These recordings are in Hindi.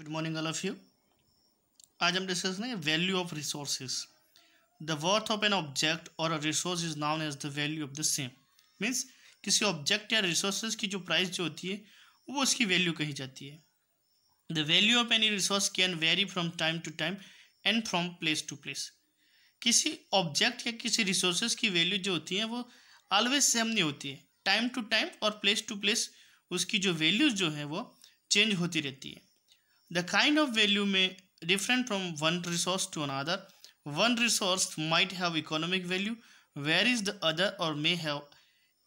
Good morning all of you आज हम डिस्कस करेंगे value of resources the worth of an object और resource is known as the value of the same means किसी ऑब्जेक्ट या रिसोर्सेज की जो प्राइस जो होती है वो उसकी वैल्यू कही जाती है the value of any resource can vary from time to time and from place to place किसी ऑब्जेक्ट या किसी रिसोर्सेज की वैल्यू जो होती है वो ऑलवेज सेम नहीं होती है टाइम टू टाइम और प्लेस टू प्लेस उसकी जो वैल्यूज़ जो है वो चेंज होती रहती है The kind of value may different from one resource to another. One resource might have economic value, whereas the other or may have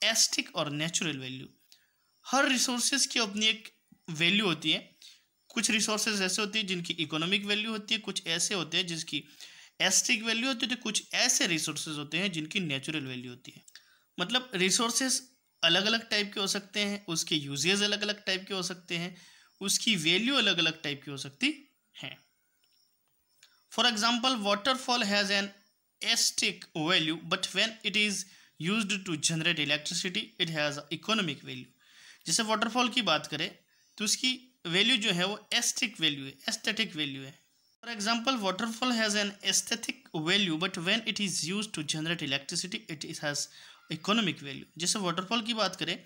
aesthetic और नेचुरल वैल्यू हर रिसोर्सेज की अपनी एक वैल्यू होती है कुछ रिसोर्सेज ऐसे होती है जिनकी इकोनॉमिक वैल्यू होती है कुछ ऐसे होते हैं जिसकी एस्टिक वैल्यू होती है तो कुछ ऐसे रिसोर्सेज होते हैं जिनकी नेचुरल वैल्यू होती है मतलब रिसोर्सेज अलग अलग टाइप के हो सकते हैं उसके यूजेज अलग अलग टाइप के हो सकते हैं उसकी वैल्यू अलग अलग टाइप की हो सकती है for example waterfall has an aesthetic value but when it is use to generate electricity it has economic value जैसे वाटरफॉल की बात करें तो उसकी वैल्यू जो है वो एस्टिक वैल्यू है एस्थेटिक वैल्यू है for example waterfall has an aesthetic value but when it is use to generate electricity it is has economic value जैसे वाटरफॉल की बात करें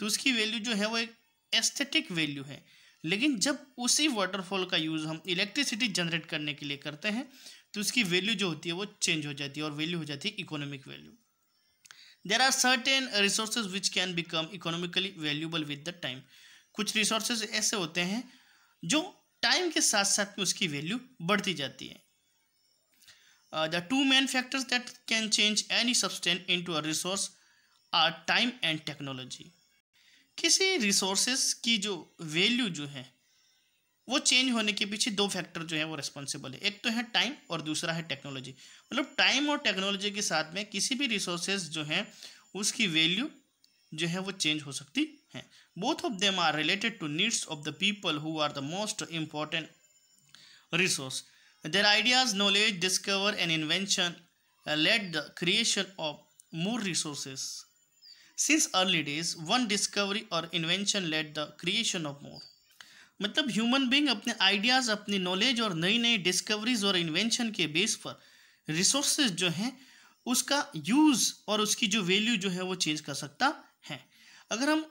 तो उसकी वैल्यू जो है वो एक एस्थेटिक वैल्यू है लेकिन जब उसी वाटरफॉल का यूज़ हम इलेक्ट्रिसिटी जनरेट करने के लिए करते हैं तो उसकी वैल्यू जो होती है वो चेंज हो जाती है और वैल्यू हो जाती है economic value there are certain resources which can become economically valuable with the time कुछ रिसोर्सेज ऐसे होते हैं जो टाइम के साथ साथ में उसकी वैल्यू बढ़ती जाती है the two main factors that can change any substance into a resource are time and technology किसी रिसोर्सेज की जो वैल्यू जो है वो चेंज होने के पीछे दो फैक्टर जो है वो रिस्पॉन्सिबल है एक तो है टाइम और दूसरा है टेक्नोलॉजी मतलब टाइम और टेक्नोलॉजी के साथ में किसी भी रिसोर्सेज जो हैं उसकी वैल्यू जो है वो चेंज हो सकती है both of them are related to needs of the people who are the most important resource their ideas knowledge discover and invention led the creation of more resources since early days one discovery और invention led the creation of more मतलब ह्यूमन बींग अपने आइडियाज़ अपनी नॉलेज और नई नई डिस्कवरीज और इन्वेंशन के बेस पर रिसोर्सेज जो हैं उसका यूज़ और उसकी जो वैल्यू जो है वो चेंज कर सकता है अगर हम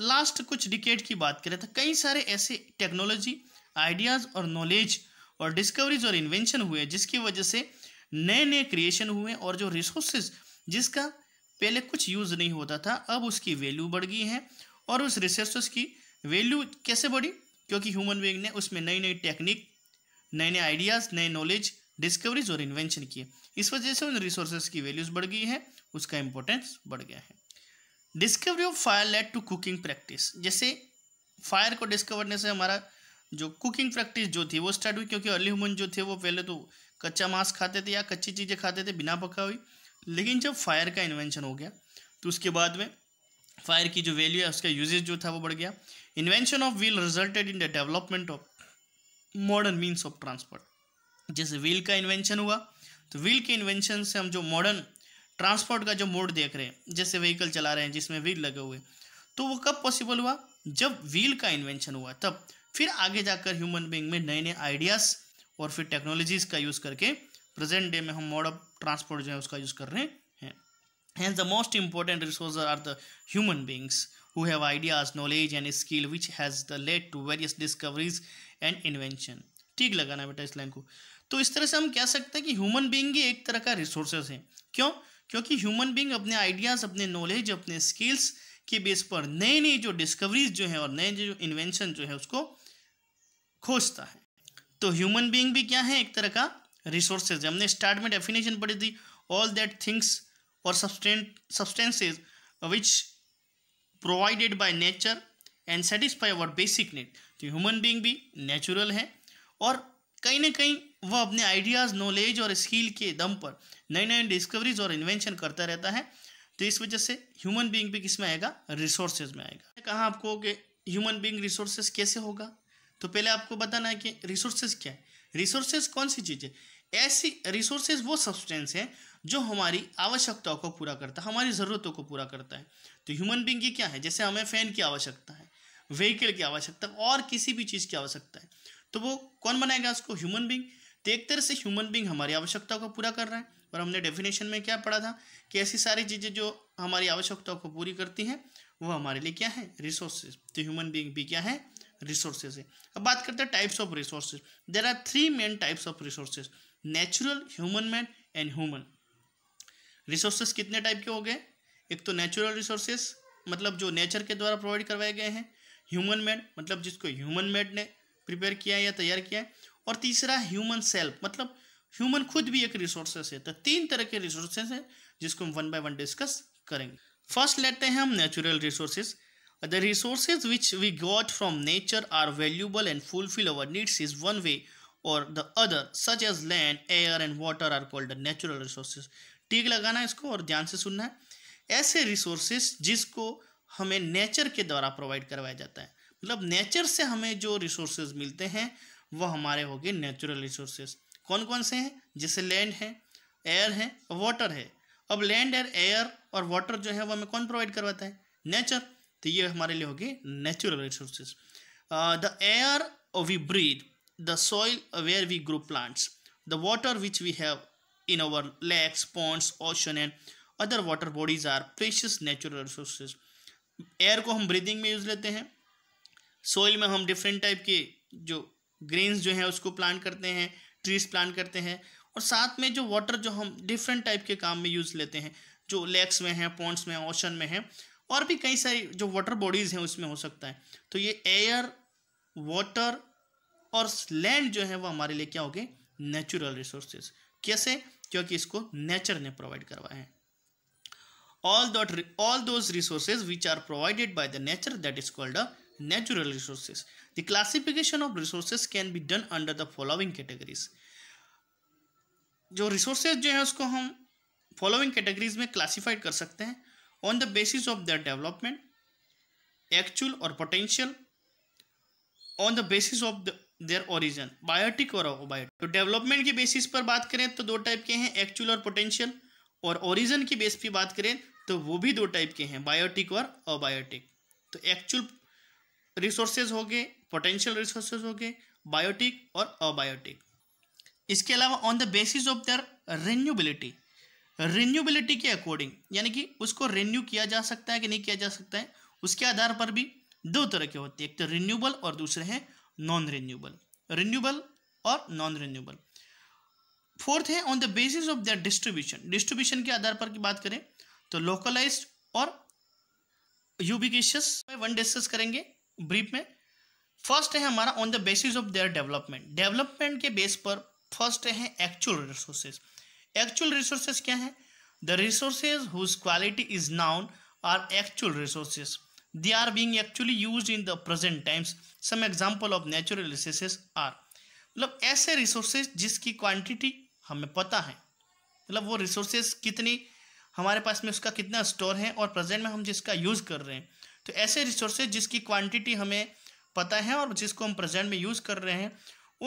लास्ट कुछ डिकेड की बात करें तो कई सारे ऐसे टेक्नोलॉजी आइडियाज़ और नॉलेज और डिस्कवरीज और इन्वेंशन हुए जिसकी वजह से नए नए क्रिएशन हुए और जो रिसोर्सेज जिसका पहले कुछ यूज़ नहीं होता था अब उसकी वैल्यू बढ़ गई है और उस रिसर्चर्स की वैल्यू कैसे बढ़ी क्योंकि ह्यूमन बींग ने उसमें नई नई टेक्निक नए नए आइडियाज़ नए नॉलेज डिस्कवरीज और इन्वेंशन किए इस वजह से उन रिसोर्सेज की वैल्यूज़ बढ़ गई है उसका इंपॉर्टेंस बढ़ गया है discovery of fire led to cooking practice जैसे फायर को डिस्कवर करने से हमारा जो कुकिंग प्रैक्टिस जो थी वो स्टार्ट हुई क्योंकि अर्ली ह्यूमन जो थे वो पहले तो कच्चा मांस खाते थे या कच्ची चीज़ें खाते थे बिना पका हुई लेकिन जब फायर का इन्वेंशन हो गया तो उसके बाद में फायर की जो वैल्यू है उसका यूजेज जो था वो बढ़ गया invention of wheel resulted in the development of modern means of transport जैसे व्हील का इन्वेंशन हुआ तो व्हील के इन्वेंशन से हम जो मॉडर्न ट्रांसपोर्ट का जो मोड देख रहे हैं जैसे व्हीकल चला रहे हैं जिसमें व्हील लगे हुए तो वो कब पॉसिबल हुआ जब व्हील का इन्वेंशन हुआ तब फिर आगे जाकर ह्यूमन बींग में नए नए आइडियाज़ और फिर टेक्नोलॉजीज़ का यूज़ करके प्रेजेंट डे में हम मॉड ऑफ ट्रांसपोर्ट जो है उसका यूज़ कर रहे हैं hence the most important resource are the human beings who have ideas knowledge and skill which has the led to various discoveries and invention ठीक लगाना बेटा इस लाइन को तो इस तरह से हम कह सकते हैं कि ह्यूमन बींग ही एक तरह का रिसोर्सेज है क्यों क्योंकि ह्यूमन बींग अपने आइडियाज़ अपने नॉलेज अपने स्किल्स के बेस पर नई नई जो डिस्कवरीज जो है और नए जो इन्वेंशन जो है उसको खोजता है तो ह्यूमन बींग भी क्या है एक तरह का रिसोर्सेज हमने स्टार्ट में डेफिनेशन पढ़ी थी ऑल दैट थिंग्स और substances which provided by nature and satisfy our basic need तो ह्यूमन बींग भी नेचुरल है और कहीं ना कहीं वह अपने आइडियाज़ नॉलेज और स्किल के दम पर नई नई डिस्कवरीज और इन्वेंशन करता रहता है तो इस वजह से ह्यूमन बींग भी किस में आएगा रिसोर्सेज में आएगा कहा आपको कि ह्यूमन बींग रिसोर्सेज कैसे होगा तो पहले आपको बताना है कि रिसोर्सेज क्या है रिसोर्सेज कौन सी चीज़ है ऐसी रिसोर्सेज वो सब्सटेंस हैं जो हमारी आवश्यकताओं को पूरा करता है हमारी ज़रूरतों को पूरा करता है तो ह्यूमन बींग की क्या है जैसे हमें फ़ैन की आवश्यकता है व्हीकल की आवश्यकता और किसी भी चीज़ की आवश्यकता है तो वो कौन बनाएगा उसको ह्यूमन बींग तो एक तरह से ह्यूमन बींग हमारी आवश्यकताओं को पूरा कर रहा है और हमने डेफिनेशन में क्या पढ़ा था कि ऐसी सारी चीज़ें जो हमारी आवश्यकताओं को पूरी करती हैं वो हमारे लिए क्या है रिसोर्सेज तो ह्यूमन बींग भी क्या है रिसोर्सेज है अब बात करते हैं types of resources there are three main types of resources natural human man and human resources कितने टाइप के हो गए एक तो नेचुरल रिसोर्सेज मतलब जो नेचर के द्वारा प्रोवाइड करवाए गए हैं ह्यूमन मेड मतलब जिसको ह्यूमन मेड ने प्रिपेयर किया है या तैयार किया है और तीसरा ह्यूमन सेल्फ मतलब ह्यूमन खुद भी एक रिसोर्सेस है तो तीन तरह के रिसोर्सेस हैं जिसको हम वन बाय वन डिस्कस करेंगे फर्स्ट लेते हैं हम natural resources The resources which we got from nature are valuable and fulfill our needs is one way or the other such as land, air and water are called natural resources. टीक लगाना है इसको और ध्यान से सुनना है ऐसे रिसोर्सेस जिसको हमें नेचर के द्वारा प्रोवाइड करवाया जाता है मतलब नेचर से हमें जो रिसोर्सेज मिलते हैं वह हमारे हो गए नेचुरल रिसोर्सेज कौन कौन से हैं जैसे लैंड है एयर है वाटर है अब लैंड एयर एयर और वाटर जो है वह हमें कौन प्रोवाइड करवाता है नेचर तो ये हमारे लिए होगी natural resources the air we breathe the soil where we grow plants the water which we have in our lakes ponds ocean and other water bodies are precious natural resources air को हम ब्रीदिंग में यूज़ लेते हैं सॉइल में हम डिफरेंट टाइप के जो ग्रेन्स जो हैं उसको प्लांट करते हैं ट्रीज प्लांट करते हैं और साथ में जो वाटर जो हम डिफरेंट टाइप के काम में यूज़ लेते हैं जो लेक्स में हैं पॉन्ट्स में ओशन में हैं और भी कई सारी जो वाटर बॉडीज़ हैं उसमें हो सकता है तो ये एयर वाटर और लैंड जो है वो हमारे लिए क्या हो गए नेचुरल रिसोर्सेज कैसे क्योंकि इसको नेचर ने प्रोवाइड करवाए हैं all that all those resources which are provided by the nature that is called a natural resources the classification of resources can be done under the following categories जो रिसोर्सेज जो है उसको हम फॉलोइंग कैटेगरीज में क्लासीफाइड कर सकते हैं on the basis of their development actual और potential on the basis of the their origin biotic और अबायोटिक तो डेवलपमेंट के बेसिस पर बात करें तो दो टाइप के हैं एक्चुअल और पोटेंशियल और ओरिजन की बेस पर बात करें तो वो भी दो टाइप के हैं बायोटिक और अबायोटिक तो एक्चुअल रिसोर्सेज हो गए पोटेंशियल रिसोर्सेज हो गए बायोटिक और अबायोटिक इसके अलावा on the basis of their renewability renewability के अकॉर्डिंग यानी कि उसको रिन्यू किया जा सकता है कि नहीं किया जा सकता है उसके आधार पर भी दो तरह के होते हैं एक तो रिन्यूबल और दूसरे हैं नॉन रिन्यूबल रिन्यूबल और नॉन रिन्यूबल फोर्थ है on the basis of the distribution distribution के आधार पर की बात करें तो लोकलाइज और यूबिकेशियस वन डिस्कस करेंगे ब्रीफ में फर्स्ट है हमारा on the basis of their development development के बेस पर फर्स्ट है एक्चुअल रिसोर्सेज एक्चुअल रिसोर्सेज क्या है the resources whose quality is known are actual resources they are being actually use in the present times some example of natural resources are मतलब ऐसे रिसोर्सेज जिसकी क्वान्टिटी हमें पता है मतलब वो रिसोर्सेज कितनी हमारे पास में उसका कितना स्टोर है और प्रेजेंट में हम जिसका यूज़ कर रहे हैं तो ऐसे रिसोर्सेज जिसकी क्वांटिटी हमें पता है और जिसको हम प्रेजेंट में यूज़ कर रहे हैं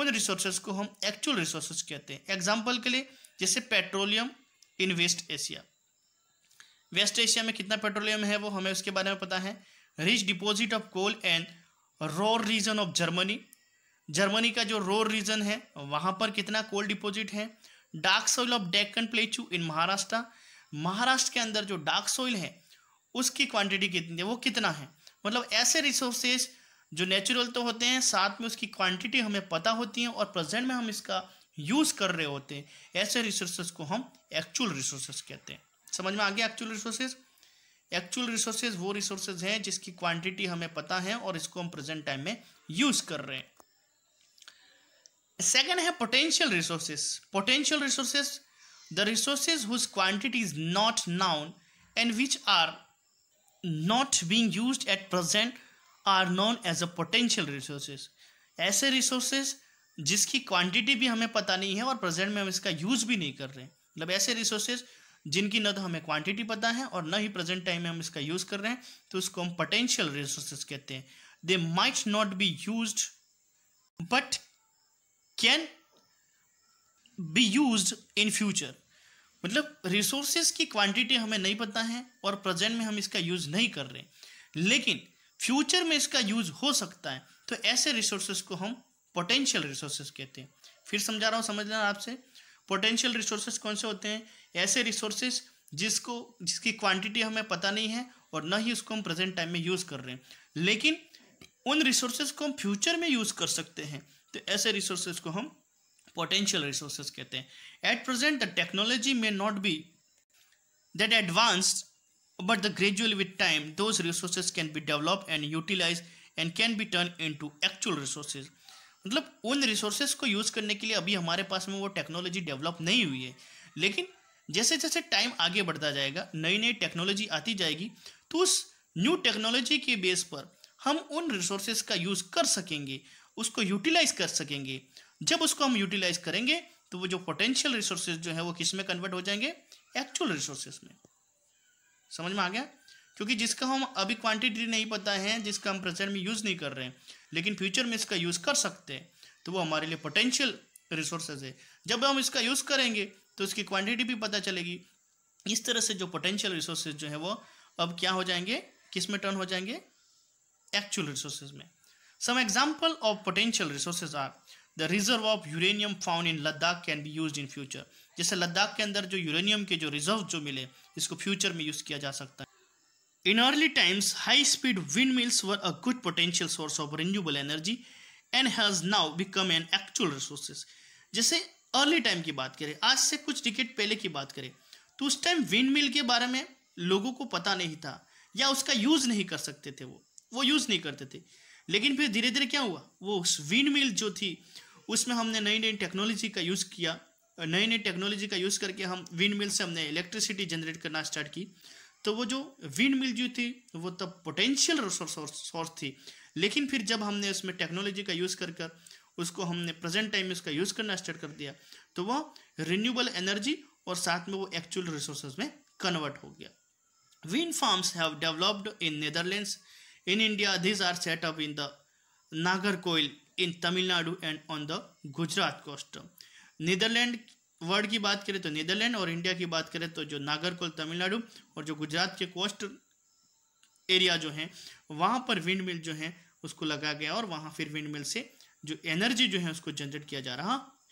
उन रिसोर्सेज को हम एक्चुअल रिसोर्सेज कहते हैं एग्जाम्पल के लिए जैसे petroleum in West Asia West Asia में कितना पेट्रोलियम है वो हमें उसके बारे में पता है rich deposit of coal and Ruhr region of Germany Germany का जो रोर रीजन है वहां पर कितना कोल डिपॉजिट है dark soil of Deccan plateau in Maharashtra Maharashtra के अंदर जो डार्क सॉइल है उसकी क्वांटिटी कितनी है वो कितना है मतलब ऐसे रिसोर्सेज जो नेचुरल तो होते हैं साथ में उसकी क्वांटिटी हमें पता होती है और प्रेजेंट में हम इसका यूज़ कर रहे होते हैं ऐसे रिसोर्सेज को हम एक्चुअल रिसोर्सेज कहते हैं समझ में आ गया एक्चुअल रिसोर्सेज एक्चुअल रिसोर्सेज वो रिसोर्सेज हैं जिसकी क्वांटिटी हमें पता है और इसको हम प्रेजेंट टाइम में यूज कर रहे हैं सेकेंड है potential resources potential resources the resources whose quantity is not known and which are not being use at present are known as a potential resources ऐसे रिसोर्सेज जिसकी क्वांटिटी भी हमें पता नहीं है और प्रेजेंट में हम इसका यूज़ भी नहीं कर रहे हैं मतलब ऐसे रिसोर्सेज जिनकी न तो हमें क्वांटिटी पता है और न ही प्रेजेंट टाइम में हम इसका यूज़ कर रहे हैं तो उसको हम पोटेंशियल रिसोर्सेज कहते हैं they might not be use but can be use in future मतलब रिसोर्सेज की क्वांटिटी हमें नहीं पता है और प्रेजेंट में हम इसका यूज़ नहीं कर रहे लेकिन फ्यूचर में इसका यूज़ हो सकता है तो ऐसे रिसोर्सेज को हम पोटेंशियल रिसोर्सेज कहते हैं फिर समझा रहा हूँ समझ लेना आपसे पोटेंशियल रिसोर्सेज कौन से होते हैं ऐसे रिसोर्सेज जिसको जिसकी क्वांटिटी हमें पता नहीं है और ना ही उसको हम प्रेजेंट टाइम में यूज़ कर रहे हैं लेकिन उन रिसोर्सेज को हम फ्यूचर में यूज़ कर सकते हैं तो ऐसे रिसोर्सेज को हम पोटेंशियल रिसोर्सेज कहते हैं at present the technology may not be that advanced the gradual with time those resources can be develop and utilise and can be turn into actual resources मतलब उन रिसोर्सेज को यूज़ करने के लिए अभी हमारे पास में वो टेक्नोलॉजी डेवलप नहीं हुई है लेकिन जैसे जैसे टाइम आगे बढ़ता जाएगा नई नई टेक्नोलॉजी आती जाएगी तो उस न्यू टेक्नोलॉजी के बेस पर हम उन रिसोर्सेज का यूज़ कर सकेंगे उसको यूटिलाइज कर सकेंगे जब उसको हम यूटिलाइज करेंगे तो वो जो पोटेंशियल रिसोर्सेज जो है वो किस में कन्वर्ट हो जाएंगे एक्चुअल रिसोर्सेज में समझ में आ गया क्योंकि जिसका हम अभी क्वांटिटी नहीं पता है जिसका हम प्रेजेंट में यूज़ नहीं कर रहे हैं लेकिन फ्यूचर में इसका यूज़ कर सकते हैं तो वो हमारे लिए पोटेंशियल रिसोर्सेज है जब हम इसका यूज़ करेंगे तो इसकी क्वांटिटी भी पता चलेगी इस तरह से जो पोटेंशियल रिसोर्सेज जो है वो अब क्या हो जाएंगे किस में टर्न हो जाएंगे एक्चुअल रिसोर्सेज में some example of potential resources are the reserve of uranium found in Ladakh can be use in future जैसे लद्दाख के अंदर जो यूरेनियम के जो रिजर्व जो मिले इसको फ्यूचर में यूज़ किया जा सकता है In early times, high-speed windmills were a good potential source of renewable energy and has now become an actual resources. जैसे early time की बात करें आज से कुछ डिकेट पहले की बात करें तो उस time windmill के बारे में लोगों को पता नहीं था या उसका use नहीं कर सकते थे वो वो use नहीं करते थे लेकिन फिर धीरे धीरे क्या हुआ वो उस विंड जो थी उसमें हमने नई नई technology का use किया नई नई technology का use करके हम windmill से हमने electricity generate करना start की तो वो जो विंड मिल जो थी वो तब पोटेंशियल सोर्स थी लेकिन फिर जब हमने उसमें टेक्नोलॉजी का यूज़ कर कर उसको हमने प्रेजेंट टाइम में उसका यूज़ करना स्टार्ट कर दिया तो वह रिन्यूबल एनर्जी और साथ में वो एक्चुअल रिसोर्स में कन्वर्ट हो गया wind farms have developed in netherlands in India these are set in in the nagarkoil in tamil nadu and on the gujarat coast world की बात करें तो नीदरलैंड और इंडिया की बात करें तो जो नागरकोल तमिलनाडु और जो गुजरात के कोस्ट एरिया जो है वहाँ पर विंड मिल जो है उसको लगाया गया और वहाँ फिर विंड मिल से जो एनर्जी जो है उसको जनरेट किया जा रहा